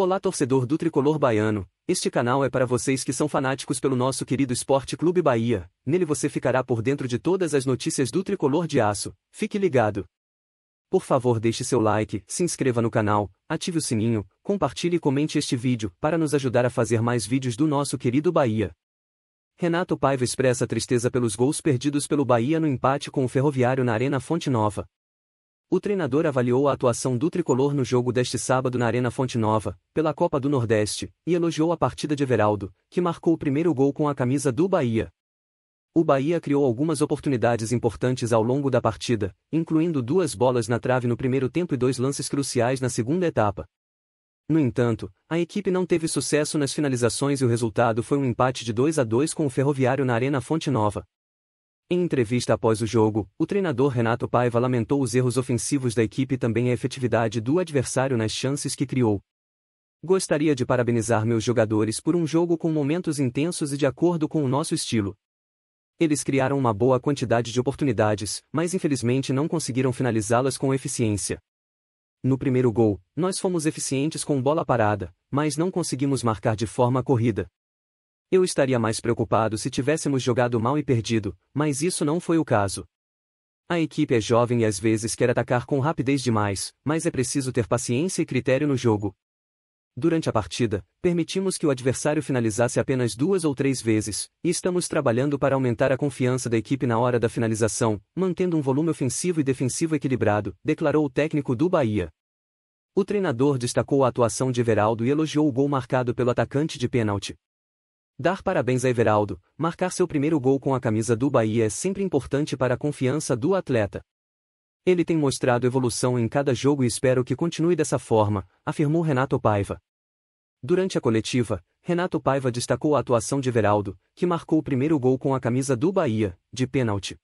Olá torcedor do tricolor baiano, este canal é para vocês que são fanáticos pelo nosso querido Esporte Clube Bahia, nele você ficará por dentro de todas as notícias do tricolor de aço, fique ligado. Por favor deixe seu like, se inscreva no canal, ative o sininho, compartilhe e comente este vídeo, para nos ajudar a fazer mais vídeos do nosso querido Bahia. Renato Paiva expressa tristeza pelos gols perdidos pelo Bahia no empate com o Ferroviário na Arena Fonte Nova. O treinador avaliou a atuação do tricolor no jogo deste sábado na Arena Fonte Nova, pela Copa do Nordeste, e elogiou a partida de Everaldo, que marcou o primeiro gol com a camisa do Bahia. O Bahia criou algumas oportunidades importantes ao longo da partida, incluindo duas bolas na trave no primeiro tempo e dois lances cruciais na segunda etapa. No entanto, a equipe não teve sucesso nas finalizações e o resultado foi um empate de 2 a 2 com o Ferroviário na Arena Fonte Nova. Em entrevista após o jogo, o treinador Renato Paiva lamentou os erros ofensivos da equipe e também a efetividade do adversário nas chances que criou. Gostaria de parabenizar meus jogadores por um jogo com momentos intensos e de acordo com o nosso estilo. Eles criaram uma boa quantidade de oportunidades, mas infelizmente não conseguiram finalizá-las com eficiência. No primeiro gol, nós fomos eficientes com bola parada, mas não conseguimos marcar de forma corrida. Eu estaria mais preocupado se tivéssemos jogado mal e perdido, mas isso não foi o caso. A equipe é jovem e às vezes quer atacar com rapidez demais, mas é preciso ter paciência e critério no jogo. Durante a partida, permitimos que o adversário finalizasse apenas duas ou três vezes, e estamos trabalhando para aumentar a confiança da equipe na hora da finalização, mantendo um volume ofensivo e defensivo equilibrado, declarou o técnico do Bahia. O treinador destacou a atuação de Veraldo e elogiou o gol marcado pelo atacante de pênalti. Dar parabéns a Everaldo, marcar seu primeiro gol com a camisa do Bahia é sempre importante para a confiança do atleta. Ele tem mostrado evolução em cada jogo e espero que continue dessa forma, afirmou Renato Paiva. Durante a coletiva, Renato Paiva destacou a atuação de Everaldo, que marcou o primeiro gol com a camisa do Bahia, de pênalti.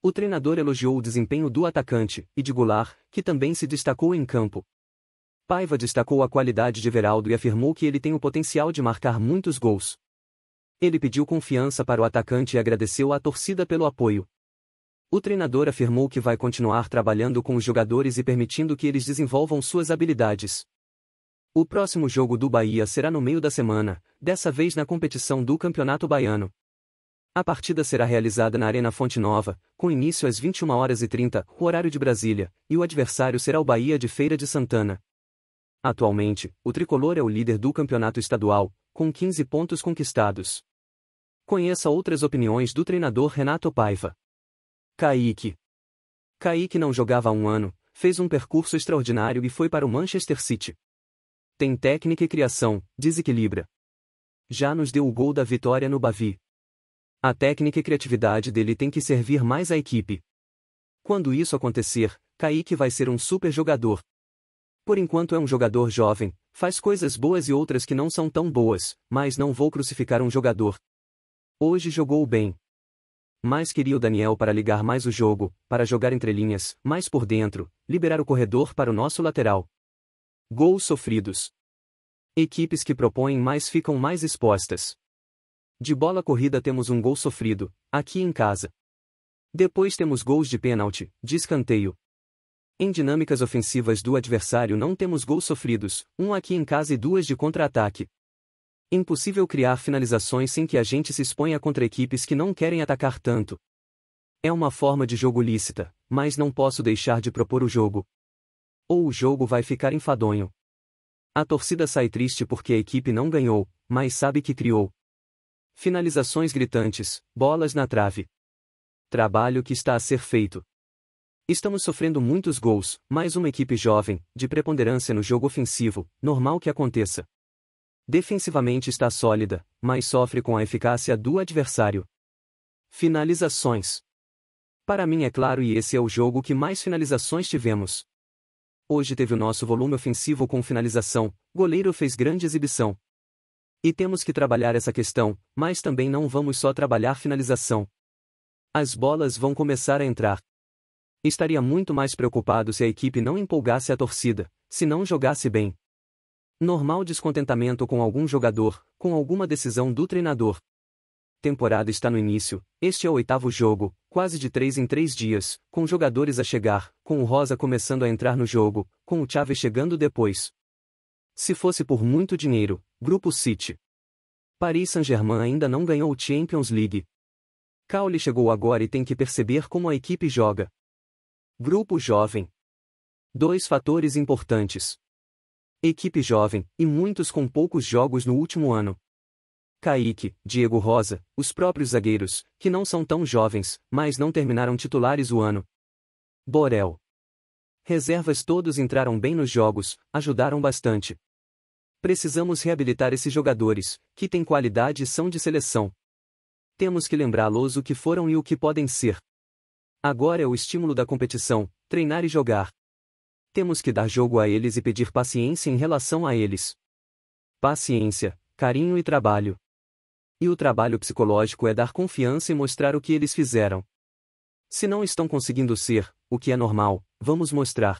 O treinador elogiou o desempenho do atacante, e de Goulart, que também se destacou em campo. Paiva destacou a qualidade de Everaldo e afirmou que ele tem o potencial de marcar muitos gols. Ele pediu confiança para o atacante e agradeceu à torcida pelo apoio. O treinador afirmou que vai continuar trabalhando com os jogadores e permitindo que eles desenvolvam suas habilidades. O próximo jogo do Bahia será no meio da semana, dessa vez na competição do Campeonato Baiano. A partida será realizada na Arena Fonte Nova, com início às 21 horas e 30, horário de Brasília, e o adversário será o Bahia de Feira de Santana. Atualmente, o tricolor é o líder do campeonato estadual, com 15 pontos conquistados. Conheça outras opiniões do treinador Renato Paiva. Kaique. Kaique não jogava há um ano, fez um percurso extraordinário e foi para o Manchester City. Tem técnica e criação, desequilibra. Já nos deu o gol da vitória no Bavi. A técnica e criatividade dele tem que servir mais à equipe. Quando isso acontecer, Kaique vai ser um super jogador. Por enquanto é um jogador jovem, faz coisas boas e outras que não são tão boas, mas não vou crucificar um jogador. Hoje jogou bem. Mas queria o Daniel para ligar mais o jogo, para jogar entre linhas, mais por dentro, liberar o corredor para o nosso lateral. Gols sofridos. Equipes que propõem mais ficam mais expostas. De bola corrida temos um gol sofrido, aqui em casa. Depois temos gols de pênalti, de escanteio. Em dinâmicas ofensivas do adversário não temos gols sofridos, um aqui em casa e duas de contra-ataque. Impossível criar finalizações sem que a gente se exponha contra equipes que não querem atacar tanto. É uma forma de jogo lícita, mas não posso deixar de propor o jogo. Ou o jogo vai ficar enfadonho. A torcida sai triste porque a equipe não ganhou, mas sabe que criou. Finalizações gritantes, bolas na trave. Trabalho que está a ser feito. Estamos sofrendo muitos gols, mas uma equipe jovem, de preponderância no jogo ofensivo, normal que aconteça. Defensivamente está sólida, mas sofre com a eficácia do adversário. Finalizações. Para mim é claro e esse é o jogo que mais finalizações tivemos. Hoje teve o nosso volume ofensivo com finalização, goleiro fez grande exibição. E temos que trabalhar essa questão, mas também não vamos só trabalhar finalização. As bolas vão começar a entrar. Estaria muito mais preocupado se a equipe não empolgasse a torcida, se não jogasse bem. Normal descontentamento com algum jogador, com alguma decisão do treinador. Temporada está no início, este é o oitavo jogo, quase de três em três dias, com jogadores a chegar, com o Rosa começando a entrar no jogo, com o Chave chegando depois. Se fosse por muito dinheiro, Grupo City. Paris Saint-Germain ainda não ganhou o Champions League. Caule chegou agora e tem que perceber como a equipe joga. Grupo Jovem. Dois fatores importantes equipe jovem, e muitos com poucos jogos no último ano. Kaique, Diego Rosa, os próprios zagueiros, que não são tão jovens, mas não terminaram titulares o ano. Borel. Reservas todos entraram bem nos jogos, ajudaram bastante. Precisamos reabilitar esses jogadores, que têm qualidade e são de seleção. Temos que lembrá-los o que foram e o que podem ser. Agora é o estímulo da competição, treinar e jogar. Temos que dar jogo a eles e pedir paciência em relação a eles. Paciência, carinho e trabalho. E o trabalho psicológico é dar confiança e mostrar o que eles fizeram. Se não estão conseguindo ser, o que é normal, vamos mostrar.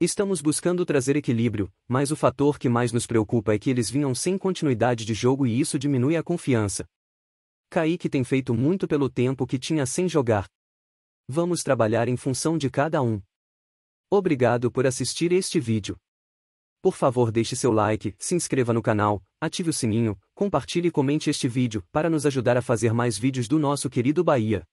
Estamos buscando trazer equilíbrio, mas o fator que mais nos preocupa é que eles vinham sem continuidade de jogo e isso diminui a confiança. Kaique tem feito muito pelo tempo que tinha sem jogar. Vamos trabalhar em função de cada um. Obrigado por assistir este vídeo. Por favor deixe seu like, se inscreva no canal, ative o sininho, compartilhe e comente este vídeo, para nos ajudar a fazer mais vídeos do nosso querido Bahia.